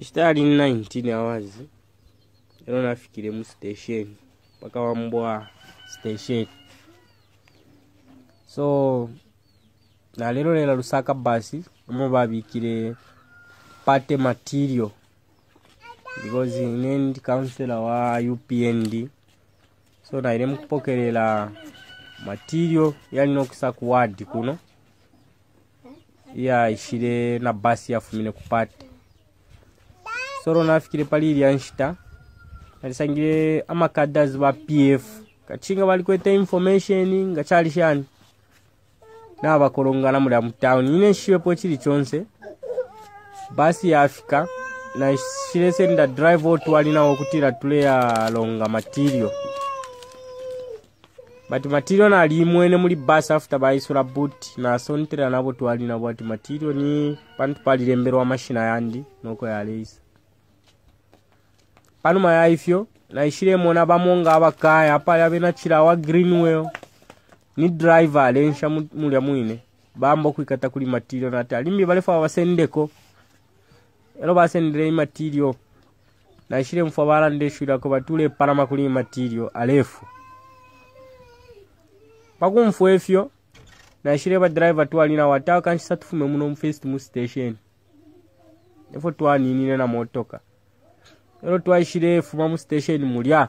ekitaali 19 awazi era nafikile mu station paka wambwa station so nalero lela lusaka basi omo babikire pate material because inend ndi wa upnd so naire mukupokerera material yalina okusa ku kuno ya ishire na basi yafumine kupate soro nafikire palili anshita alisangile amakadazi ba pf kachinga bali balikweta information ngachali shani na mu muli amutown ine shiwe po nshiwepo chonse basi ya afika na shilese nda drive out wali alinawo kutila tule ya longa material bati material nali imwene muli bus after by sura boot na nasontera nabo twalina bwati material ni pantu pali lemberwa mashina yandi noko ya yaleisa panuma yaifyo naishiremona vamonga avakaya apale avenachila wa greenwell ni driver alensha mulya mwine bambo kuikata kuli matirio matilio nati alimbi balefa avasendeko elo basendele imatilio naishile mfo abalandeshwilako batule panama kuli matirio alefu pakumfo efyo driver badriver twalina wataka nshisa tufume muno mufest mu station efo twaninine na motoka lero twayishile fuma mu station mulya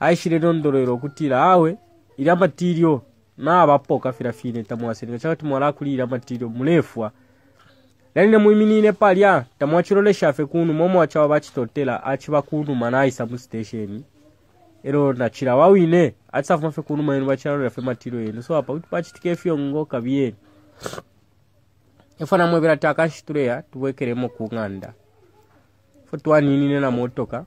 ayishile londolero okutila awe ili amatilio nawapo okafira fine tamuwasenika chaka timwalakulile amatilio mulefwa lanile muiminine palya tamuwachilole shafe kunu momwe wachawa vachitotela achiva kunu mana mu station ero nachila wawine atisafu mafe kunu maenu vachilalolefe matilo yenu so apa kuti pachitike efiyo ngoka biyeni ifana mwevera ti akanxituleya tiwekeremo fo twaninine na motoka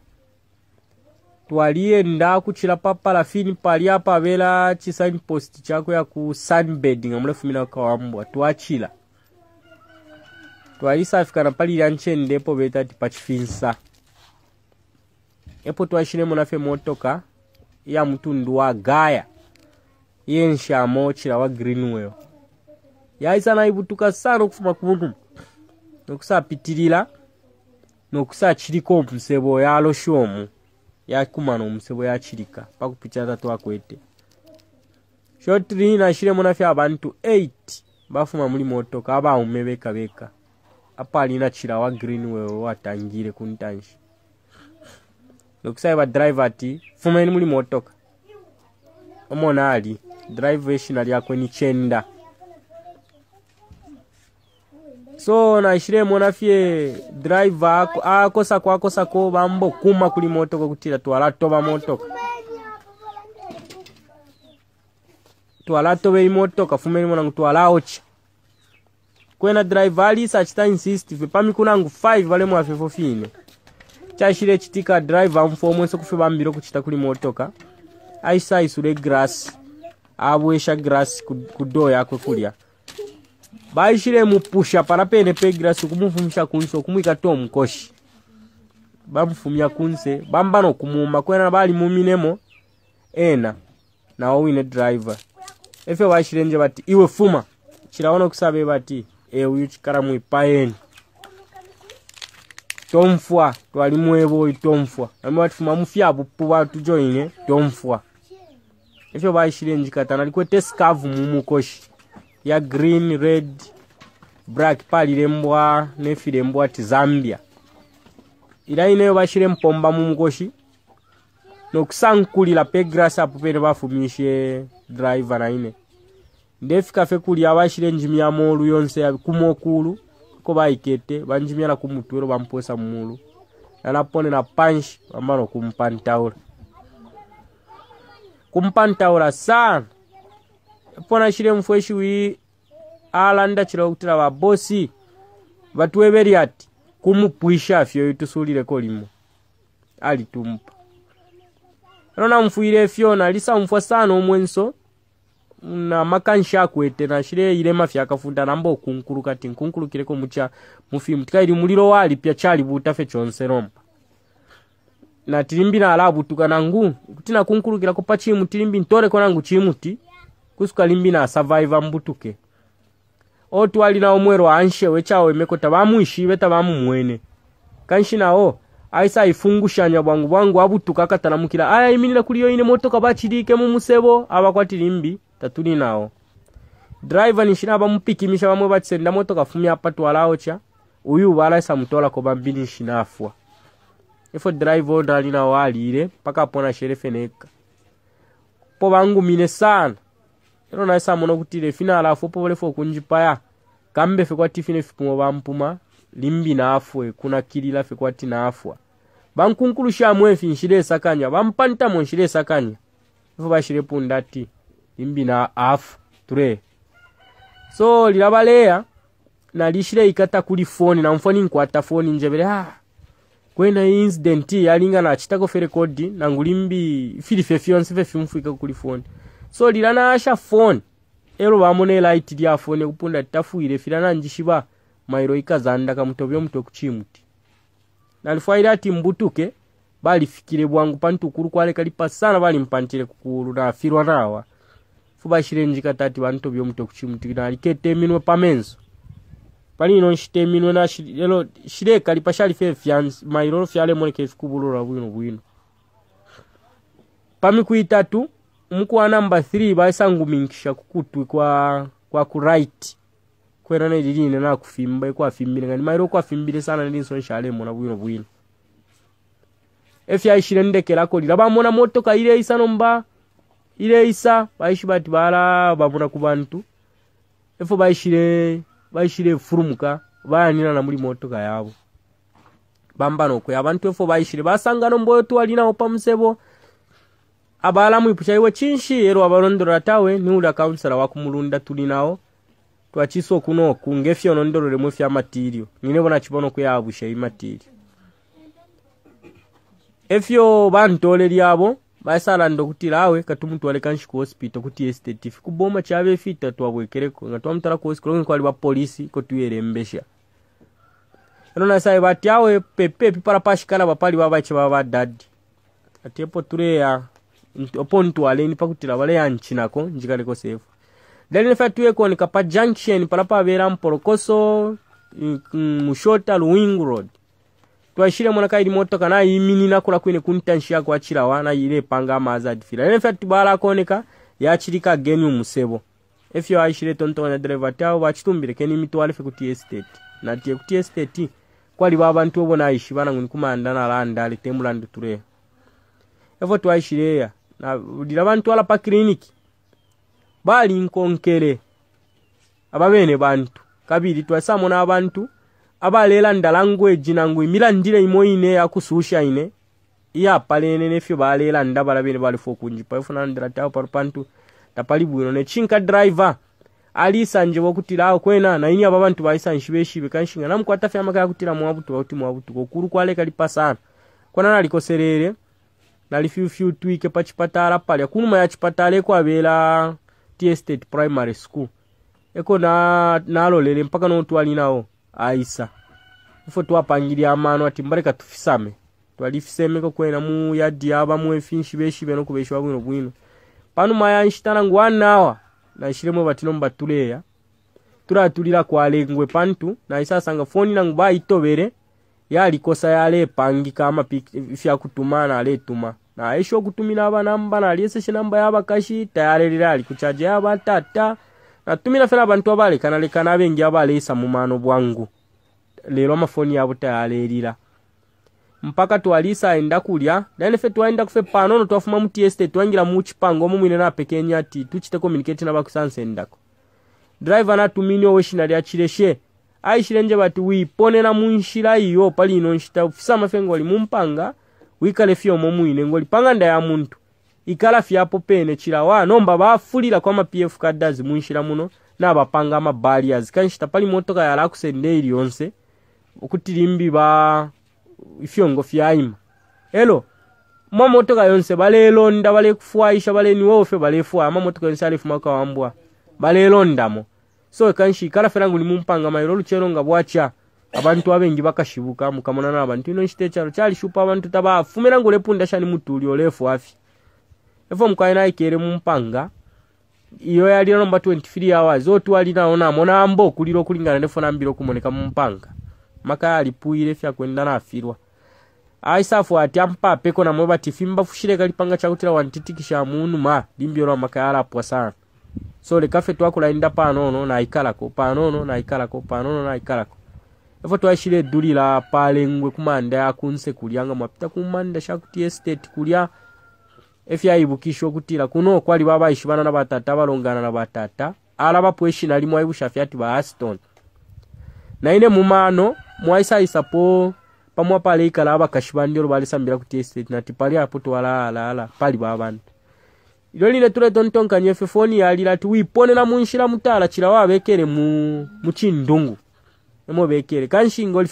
twalienda kutchira pa fini pali apa vela chi sign post chako ya ku sunbed nga mulefumira kawambwa na pali palilya ntchendepo beta tipachifinsa epo twachilemo nafe motoka ya mtundu wa gaya yensha nshama ochila wa greenwell yaisana ivutuka sana kufuma kumukuma nokusapitirira nokusachilika omusebo yalosha omu yakumana omusebo yachilika pakupitya tatu akwete shotri nashilemo abantu 8 bafuma muli motoka abaume bekabeka apalina apa alina chila wa green wewe watangire kuntanshi nokusai driver ati fumeni muli motoka omona ali drive eshina ni chenda so nashiremo nafye driver ako akosako akosako bambokuma kuli motoka kutila twala toba motoka twala toba imotoka fume limo nangu twala ocha kwena driver alisa achita insist fe pamiku nangu 5 valemo afefo fine chashile chitika driver mfomwenso kufe bambile kuchita kuli motoka aisa aisule grass abwesha grass kudoya akwe kulya baishile mupusha para pene pegrasi kumufumisa kunse okumwikata omukoshi bamufumya kunse bamba kumuma kwena bali muminemo ena na wine driver efe baishile nje bati iwe fuma kirabona kusabe bati ewe chikara mwipayeni tomfwa twali mweboyi tomfwa namwe batifuma mufya bupu batujoine tomfwa ekyo baishile njikatana likwete skavu mumukoshi ya green red black palira embwa nefira embwa ti zambia ila ineyo bashire mpomba mungoshi nokusankulila pe grasa apo pene bafumishe driver naine ndefika fe kulya bashire njimya molu yonse kumokulu ko bayikete banjimyala kumutwe olo bamposa pone na punch bamala kumpantaula kumpantaula sana pona shire mfu eshiwi alanda chilawo kutila babosi batuwebeli ati kumupwisha afyo oyo tusulileko limo alitumpa ano namufuyile fyona lisamufwa sana omwenso na makansha kwete na shire ile ilema fyakafunda nambo kunkuru kati kireko mucha mufi mufimu ili muliro wali chali butafe chonse na lompa natilimbina alabutuka nangu kuti nakunkulukilako pa chimu tilimbi ntoleko nangu chimuti kusuka limbi na survivor mbutuke otwalila omwero anshe wechawo emekota bamuishive tavamumwene kanshi nawo aisa aifungushanya bwangu bwangu abutuka akatalamukila aya iminila kuli yoyine motoka bachilike mumusebo abakwatile imbi tatuli nawo driver nishina bamupikimisha bamwe batisenda motoka fumi apatwalawo cha uyu balaisa mutolako bambili nshina afwa ifo driver onda alinawo alile paka apona sherefe neka po mine sana ero naye samona kuti lefi nalafopo lefi okunjipaya kambe fe kwati fine fipumwa bampuma limbi naafwe kunakilila fe kwati naafwa bankunkulushamo fi nshile esakanya bampanitamo nshile esakanya ifo bashile punda ati limbi na afu ture so lilabaleya nalishile ikata kuli foni na mfoni nkwata foni njebele ah kwena incident yalinga nachitako ferekodi nangulimbi fili fe fyonse fe fimfuika kuli foni so lilanaaxa foni elo vamona elaiti lya foni ekupunda litafuile filana njixiva mailo ikazanda kamutovya omutwe kucimuti nalifwaile ati mbutuke balifikile bwangu pantukulu kwaleka lipasana balimpanitile kukulu naafilwa nawa fubaxilenjika tati vantu vyomutwe pamenzo naliketeminwe pamenso palino nxiteminwe na shire elo xileka lipa xalife mailolo fyalemoneke fikubulula bwino bwino pamikuitatu mukwana number 3 bayisanguminkisha kukutwi kwa kwa kuright kwera kufimba kwa fimbile ngani mairo kwa fimbile sana nelinso nshalemona bwino bwino efyaishile ndekelako lila moto ka ile isa nomba ile isa baishi bati babuna bamona ku bantu efo baishile baishile furumuka bayanina na muli ka yabo bambano okwe abantu efo baishile basangana omboyo tuwalinawo pamusebo abaala mwipukyaiwe kinshi era wabalondolola tawe niwulya kawunsala wakumulunda tulinawo twakisa okuno oku ngefye onondololemu efyamatiiryo nine bona chibono kuya okuyabusha imatirio efyo bantole lyabo basala ndokuti lawe katumuntu katumutwale kanshi ku hospital kuti esitetifi kuboma kyaba efita twabwekereko ngatwa mtara ku hospital ngi kwali ba polisi kotuyelembesha eno nasaye bati awe pepe pipara pashikala bapali babache baba dadi Atepo tureya opo ntwaleni pakutira wale yanchinako njikaleko sefu then ife tuyikonika pa junction palapo avera mpolokoso mm, mushota luwing road twashile monaka ili motoka na iminina kula kwene kuntanshi yako achilawa na ile panga amaza adifira then ife tibala koneka yachilika genyu musebo efyo aishile tontona driver tawo vachitumbile keni mitwale fe kuti estate na tie kuti estate kwali babantu obona aishi bananguni kumanda nalanda alitembula ndituleya efo twashileya na bantu ala pa kiriniki bali aba ababene bantu kabiri twasamo n'abantu abalela ndala language nangu imila ndile imo ine ya kususha ine iya palene nefyo balela ndabala bene bali balifo kunjipa ifuna ndira tawo parupantu tapali bwino ne chinka driver alisa nje awo kwena na inya babantu baisa nshibe shibe kanshinga namkwata fya makaya kutira mwabutu wa bauti mwabutu kwale kwaleka lipasana kwana alikoserere ndali fyufyu tuike pa chipatala palya kunuma ya chipatala ekwavela ti state primary school eko na nalolele mpaka no twali nawo aisa ifo twapangilya amano ati mbaleka tufisame twalifisemeko kwena mu yadi abamu efinshi beshi beno kubeshiwa bwino bwino panu maya nshitana ngu anawa nanshiremwe batino mbatuleya kwa lengwe pantu na isa sanga foni na nangu baitobere yalikosa yalepangika ama fyakutumana aletuma naye shokutumila abanamba naliesesha namba yabakashi tayari lile alikuchaja abatata natumila fela abantu abalekanalekana abengi abaleisa mumano bwangu lelo amafoni yabo tayalelila mpaka twalisa aenda kulya naene fe twaenda kufe panono twafuma mu tieste twangila muchipango omu mwine pekenya ati tuchite communicate na nabakusansendako driver na tumini natumini oweshinali achileshe aishilenje bati wiponera munshila iyo pali ino nshita ufisa mafengo ngoli mumpanga wikale momu ine ngoli panga nda ya muntu ikala fyapo pene wa nomba bafulila kwa mapf kadazi munshila muno na ma barriers kanshita pali motoka ili iliyonse okuti limbi ba ifyongo fyayima elo mamotoka yonse balelonda balekufuayisha baleniwofe balefuaya mamotoka yonse alifumaka wambwa mo so ekanhikala fera nguli mumpanga mayilo oluchero nga bwacha abantu abengi bakashibuka mukamona na n'abantu ino chalo chali shupa abantu taba tabafumira ngule punda shani mutuli olefu afi efo mukaina ikere mumpanga iyo yali nomba 23 hours otu ali naona mona ambo kuliro kulingana nefo na mbiro kumoneka mumpanga maka ali fya yalipuire fyakwenda nafirwa aisafu ati ampapeko namwe bati fimbafushire kalipanga chakutira wantitikisha munu ma limbyolwa maka yalapwa sana so lekaffe twakulalinira paanono nayikalako paanono nayikalako paanono nayikalako efo twashira eddulira palengwe kumanda akunse kulya nga mwapita kumanda shakuti estate kulya efyayibukisha okutira kuno kwali babayishi bana nabatata abalongana nabatata alaba pweshina limu ayibushafe ati ba aston na ine mumano mwaisa isapo pamwa pale ikala abakashi bandyo lwebalesambira kuti estate nati pali apo ala ala pali babantu ilyo lile tule tontonkanya efe foni yali lati wiponela munshila mutala chila wabekele mu bekele kanshi kanshinga